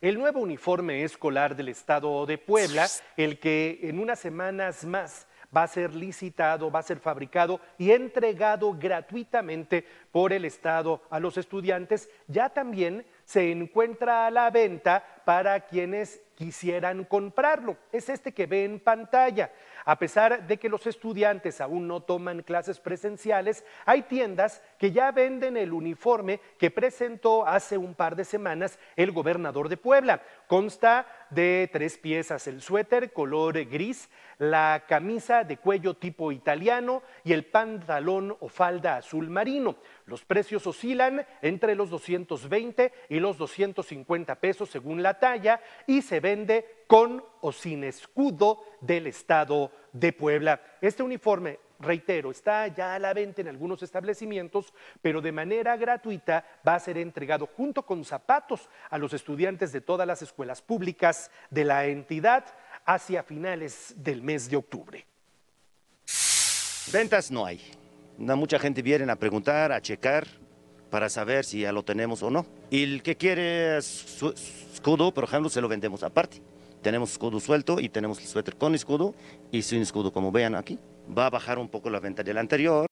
El nuevo uniforme escolar del Estado de Puebla, el que en unas semanas más va a ser licitado, va a ser fabricado y entregado gratuitamente por el Estado a los estudiantes, ya también se encuentra a la venta para quienes quisieran comprarlo. Es este que ve en pantalla. A pesar de que los estudiantes aún no toman clases presenciales, hay tiendas que ya venden el uniforme que presentó hace un par de semanas el gobernador de Puebla. Consta de tres piezas, el suéter color gris, la camisa de cuello tipo italiano y el pantalón o falda azul marino. Los precios oscilan entre los 220 y los 250 pesos según la talla y se vende con o sin escudo del Estado de Puebla. Este uniforme, reitero, está ya a la venta en algunos establecimientos, pero de manera gratuita va a ser entregado junto con zapatos a los estudiantes de todas las escuelas públicas de la entidad hacia finales del mes de octubre. Ventas no hay. No, mucha gente viene a preguntar, a checar, para saber si ya lo tenemos o no. Y el que quiere escudo, por ejemplo, se lo vendemos aparte. Tenemos escudo suelto y tenemos el suéter con escudo y sin escudo, como vean aquí. Va a bajar un poco la venta del anterior.